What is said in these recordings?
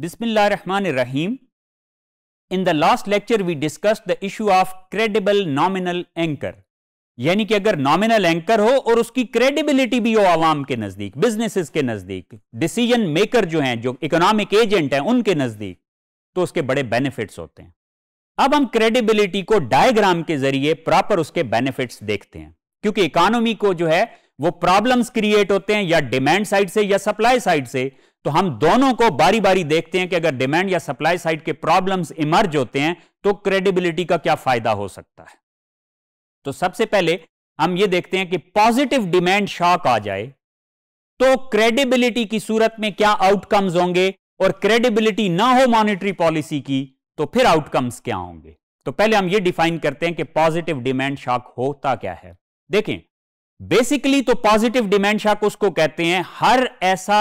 Bismillahirrahmanirrahim. In the last lecture we discussed the issue of credible nominal anchor. यानी कि अगर nominal anchor हो और उसकी क्रेडिबिलिटी भी हो आवाम के नजदीक बिजनेसेस के नजदीक डिसीजन मेकर जो हैं जो इकोनॉमिक एजेंट हैं उनके नजदीक तो उसके बड़े बेनिफिट्स होते हैं अब हम क्रेडिबिलिटी को डायग्राम के जरिए प्रॉपर उसके बेनिफिट्स देखते हैं क्योंकि इकोनॉमी को जो है वो प्रॉब्लम्स क्रिएट होते हैं या डिमांड साइड से या सप्लाई साइड से तो हम दोनों को बारी बारी देखते हैं कि अगर डिमांड या सप्लाई साइड के प्रॉब्लम्स इमर्ज होते हैं तो क्रेडिबिलिटी का क्या फायदा हो सकता है तो सबसे पहले हम ये देखते हैं कि पॉजिटिव डिमांड शॉक आ जाए तो क्रेडिबिलिटी की सूरत में क्या आउटकम्स होंगे और क्रेडिबिलिटी ना हो मॉनिटरी पॉलिसी की तो फिर आउटकम्स क्या होंगे तो पहले हम ये डिफाइन करते हैं कि पॉजिटिव डिमांड शॉक होता क्या है देखें बेसिकली तो पॉजिटिव डिमांड शॉक उसको कहते हैं हर ऐसा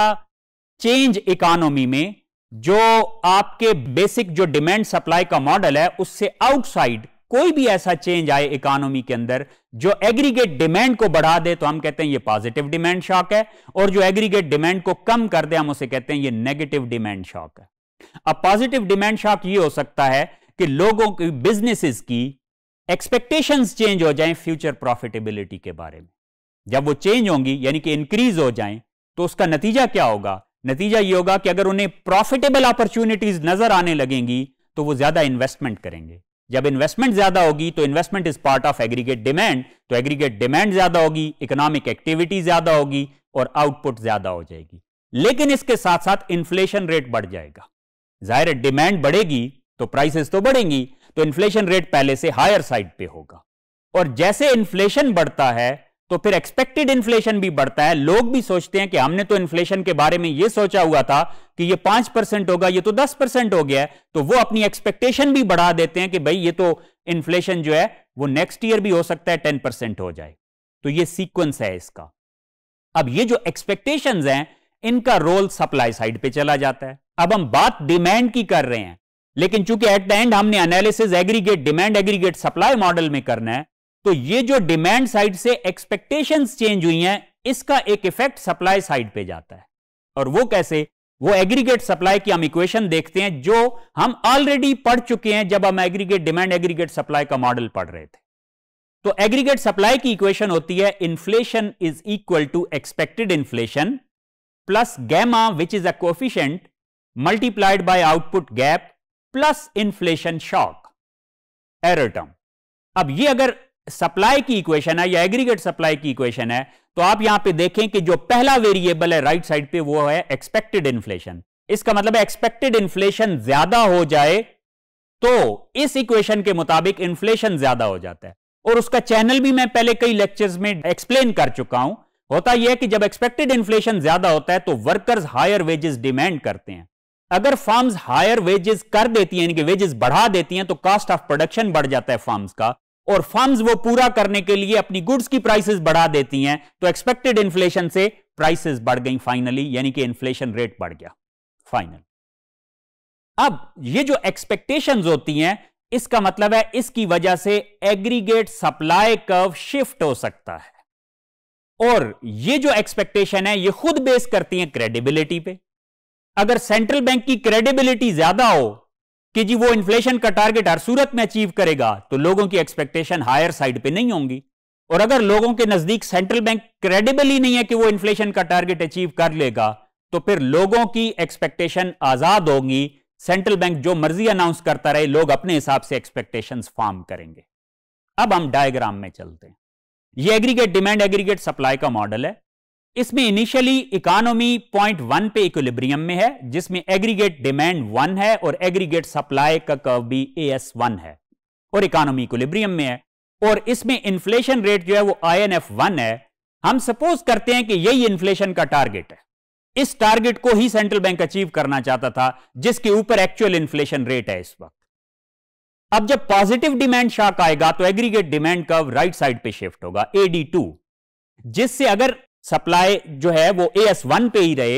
चेंज इकोनॉमी में जो आपके बेसिक जो डिमांड सप्लाई का मॉडल है उससे आउटसाइड कोई भी ऐसा चेंज आए इकोनॉमी के अंदर जो एग्रीगेट डिमांड को बढ़ा दे तो हम कहते हैं ये पॉजिटिव डिमांड शॉक है और जो एग्रीगेट डिमांड को कम कर दे हम उसे कहते हैं ये नेगेटिव डिमांड शॉक है अब पॉजिटिव डिमांड शॉक ये हो सकता है कि लोगों की बिजनेसिस की एक्सपेक्टेशंस चेंज हो जाएं फ्यूचर प्रॉफिटेबिलिटी के बारे में जब वो चेंज होंगी यानी कि इंक्रीज हो जाएं तो उसका नतीजा क्या होगा नतीजा ये होगा कि अगर उन्हें प्रॉफिटेबल अपॉर्चुनिटीज नजर आने लगेंगी तो वो ज्यादा इन्वेस्टमेंट करेंगे जब इन्वेस्टमेंट ज्यादा होगी तो investment is part of aggregate demand तो एग्रीगेट डिमांड ज्यादा होगी इकोनॉमिक एक्टिविटी ज्यादा होगी और आउटपुट ज्यादा हो जाएगी लेकिन इसके साथ साथ इन्फ्लेशन रेट बढ़ जाएगा जाहिर है डिमांड बढ़ेगी तो प्राइसेस तो बढ़ेंगी तो इन्फ्लेशन रेट पहले से हायर साइड पे होगा और जैसे इन्फ्लेशन बढ़ता है तो फिर एक्सपेक्टेड इन्फ्लेशन भी बढ़ता है लोग भी सोचते हैं कि हमने तो इन्फ्लेशन के बारे में यह सोचा हुआ था कि यह पांच परसेंट होगा यह तो दस परसेंट हो गया है तो वो अपनी एक्सपेक्टेशन भी बढ़ा देते हैं कि भाई ये तो इन्फ्लेशन जो है वो नेक्स्ट ईयर भी हो सकता है टेन परसेंट हो जाए तो ये सीक्वेंस है इसका अब ये जो एक्सपेक्टेशन है इनका रोल सप्लाई साइड पर चला जाता है अब हम बात डिमांड की कर रहे हैं लेकिन चूंकि एट द एंड हमने analysis aggregate demand aggregate supply model में करना है तो ये जो डिमांड साइड से एक्सपेक्टेशंस चेंज हुई हैं इसका एक इफेक्ट सप्लाई साइड पे जाता है और वो कैसे वो एग्रीगेट सप्लाई की हम इक्वेशन देखते हैं जो हम ऑलरेडी पढ़ चुके हैं जब हम एग्रीगेट डिमांड एग्रीगेट सप्लाई का मॉडल पढ़ रहे थे तो एग्रीगेट सप्लाई की इक्वेशन होती है inflation is equal to expected inflation plus gamma which is a coefficient multiplied by output gap plus inflation shock error term अब ये अगर सप्लाई की इक्वेशन है या एग्रीगेट सप्लाई की इक्वेशन है तो आप यहां पे देखें कि जो पहला वेरिएबल है राइट साइड पे वो है एक्सपेक्टेड इन्फ्लेशन इसका मतलब एक्सपेक्टेड इन्फ्लेशन ज्यादा हो जाए तो इस इक्वेशन के मुताबिक इन्फ्लेशन ज्यादा हो जाता है और उसका चैनल भी मैं पहले कई लेक्चर्स में एक्सप्लेन कर चुका हूं होता यह कि जब एक्सपेक्टेड इन्फ्लेशन ज्यादा होता है तो वर्कर्स हायर वेजेस डिमांड करते हैं अगर फार्म्स हायर वेजेस कर देती हैं इनके वेजेस बढ़ा देती हैं तो कॉस्ट ऑफ प्रोडक्शन बढ़ जाता है फार्म्स का और फर्म्स वो पूरा करने के लिए अपनी गुड्स की प्राइसेस बढ़ा देती हैं तो एक्सपेक्टेड इन्फ्लेशन से प्राइसेस बढ़ गई फाइनली यानी कि इन्फ्लेशन रेट बढ़ गया फाइनल अब ये जो एक्सपेक्टेशंस होती हैं इसका मतलब है इसकी वजह से एग्रीगेट सप्लाई कर्व शिफ्ट हो सकता है और ये जो एक्सपेक्टेशन है ये खुद बेस करती है क्रेडिबिलिटी पे अगर सेंट्रल बैंक की क्रेडिबिलिटी ज्यादा हो कि जी वो इन्फ्लेशन का टारगेट हर सूरत में अचीव करेगा तो लोगों की एक्सपेक्टेशन हायर साइड पे नहीं होंगी और अगर लोगों के नजदीक सेंट्रल बैंक क्रेडिबल ही नहीं है कि वो इन्फ्लेशन का टारगेट अचीव कर लेगा तो फिर लोगों की एक्सपेक्टेशन आजाद होगी सेंट्रल बैंक जो मर्जी अनाउंस करता रहे लोग अपने हिसाब से एक्सपेक्टेशन फार्म करेंगे अब हम डायग्राम में चलते हैं ये एग्रीगेट डिमांड एग्रीगेट सप्लाई का मॉडल है इसमें इनिशियली इकोनॉमी पॉइंट वन पे इक्विलिब्रियम में है जिसमें एग्रीगेट डिमांड वन है और एग्रीगेट सप्लाई का कर्व भी ए एस वन है और इकोनॉमी इक्विलिब्रियम में है और इसमें इन्फ्लेशन रेट जो है वो आई एन एफ वन है हम सपोज करते हैं कि यही इन्फ्लेशन का टारगेट है इस टारगेट को ही सेंट्रल बैंक अचीव करना चाहता था जिसके ऊपर एक्चुअल इन्फ्लेशन रेट है इस वक्त अब जब पॉजिटिव डिमांड शॉक आएगा तो aggregate demand curve right side पे शिफ्ट होगा एडी टू जिससे अगर सप्लाई जो है वो ए एस वन पे ही रहे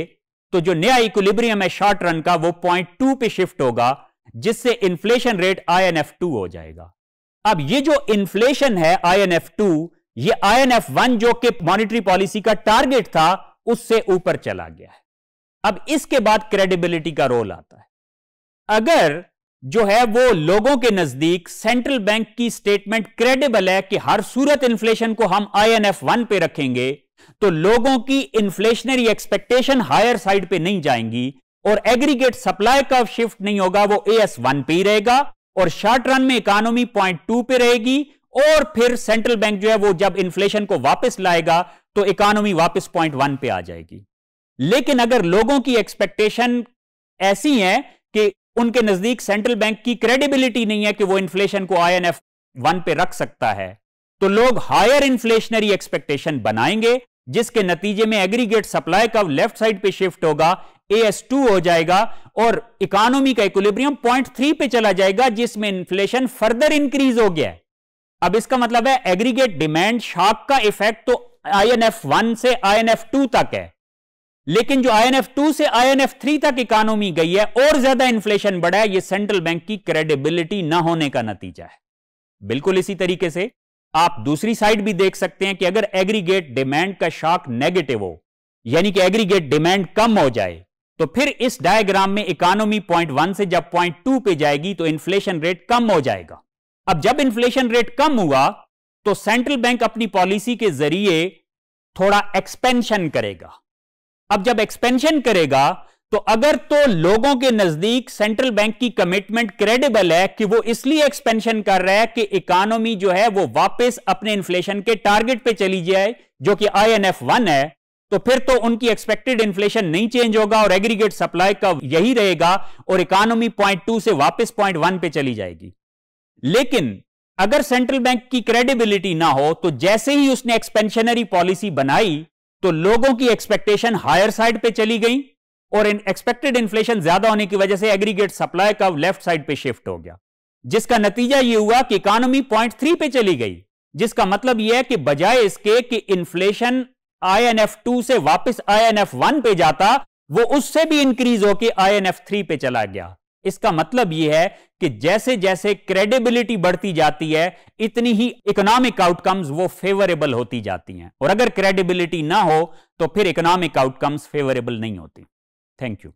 तो जो नया इक्विलिब्रियम है शॉर्ट रन का वो पॉइंट टू पे शिफ्ट होगा जिससे inflation rate I N F two हो जाएगा अब ये जो इन्फ्लेशन है आई एन एफ टू ये आई एन एफ वन जो कि मॉनिटरी पॉलिसी का टारगेट था उससे ऊपर चला गया है अब इसके बाद क्रेडिबिलिटी का रोल आता है अगर जो है वो लोगों के नजदीक सेंट्रल बैंक की स्टेटमेंट क्रेडिबल है कि हर सूरत इन्फ्लेशन को हम आई एन एफ वन पे रखेंगे तो लोगों की इन्फ्लेशनरी एक्सपेक्टेशन हायर साइड पे नहीं जाएंगी और एग्रीगेट सप्लाई का शिफ्ट नहीं होगा वो ए एस वन पे ही रहेगा और शॉर्ट रन में इकोनॉमी पॉइंट टू पे रहेगी और फिर सेंट्रल बैंक जो है वो जब इन्फ्लेशन को वापस लाएगा तो इकोनॉमी वापस पॉइंट वन पे आ जाएगी लेकिन अगर लोगों की एक्सपेक्टेशन ऐसी है कि उनके नजदीक सेंट्रल बैंक की क्रेडिबिलिटी नहीं है कि वो इन्फ्लेशन को आई एन एफ वन पे रख सकता है तो लोग हायर इन्फ्लेशनरी एक्सपेक्टेशन बनाएंगे जिसके नतीजे में एग्रीगेट सप्लाई का लेफ्ट साइड पे शिफ्ट होगा एस टू हो जाएगा और इकोनॉमी का इक्वलिब्रियम पॉइंट थ्री पे चला जाएगा जिसमें इन्फ्लेशन फर्दर इंक्रीज हो गया अब इसका मतलब है एग्रीगेट डिमांड शॉक का इफेक्ट तो आई एन एफ वन से आई एन एफ टू तक है लेकिन जो आई एन एफ टू से आई एन एफ थ्री तक इकोनॉमी गई है और ज्यादा इन्फ्लेशन बढ़ा है यह सेंट्रल बैंक की क्रेडिबिलिटी ना होने का नतीजा है बिल्कुल इसी तरीके से आप दूसरी साइड भी देख सकते हैं कि अगर एग्रीगेट डिमांड का शॉक नेगेटिव हो यानी कि एग्रीगेट डिमांड कम हो जाए तो फिर इस डायग्राम में इकोनॉमी पॉइंट वन से जब पॉइंट टू पे जाएगी तो इन्फ्लेशन रेट कम हो जाएगा अब जब इन्फ्लेशन रेट कम हुआ तो सेंट्रल बैंक अपनी पॉलिसी के जरिए थोड़ा एक्सपेंशन करेगा अब जब एक्सपेंशन करेगा तो अगर तो लोगों के नजदीक सेंट्रल बैंक की कमिटमेंट क्रेडिबल है कि वो इसलिए एक्सपेंशन कर रहा है कि इकोनॉमी जो है वो वापस अपने इन्फ्लेशन के टारगेट पे चली जाए जो कि आई एन एफ वन है तो फिर तो उनकी एक्सपेक्टेड इन्फ्लेशन नहीं चेंज होगा और एग्रीगेट सप्लाई का यही रहेगा और इकोनॉमी पॉइंट टू से वापिस पॉइंट वन पे चली जाएगी लेकिन अगर सेंट्रल बैंक की क्रेडिबिलिटी ना हो तो जैसे ही उसने एक्सपेंशनरी पॉलिसी बनाई तो लोगों की एक्सपेक्टेशन हायर साइड पे चली गई और इन एक्सपेक्टेड इन्फ्लेशन ज्यादा होने की वजह से एग्रीगेट सप्लाई का लेफ्ट साइड पे शिफ्ट हो गया जिसका नतीजा यह हुआ कि इकोनॉमी पॉइंट थ्री पे चली गई जिसका मतलब यह है कि बजाय इसके कि inflation I N F two से वापस आई एन एफ वन पे जाता वो उससे भी इंक्रीज होकर आई एन एफ थ्री पे चला गया इसका मतलब यह है कि जैसे जैसे क्रेडिबिलिटी बढ़ती जाती है इतनी ही इकोनॉमिक आउटकम्स वो फेवरेबल होती जाती हैं और अगर क्रेडिबिलिटी ना हो तो फिर इकोनॉमिक आउटकम्स फेवरेबल नहीं होती Thank you.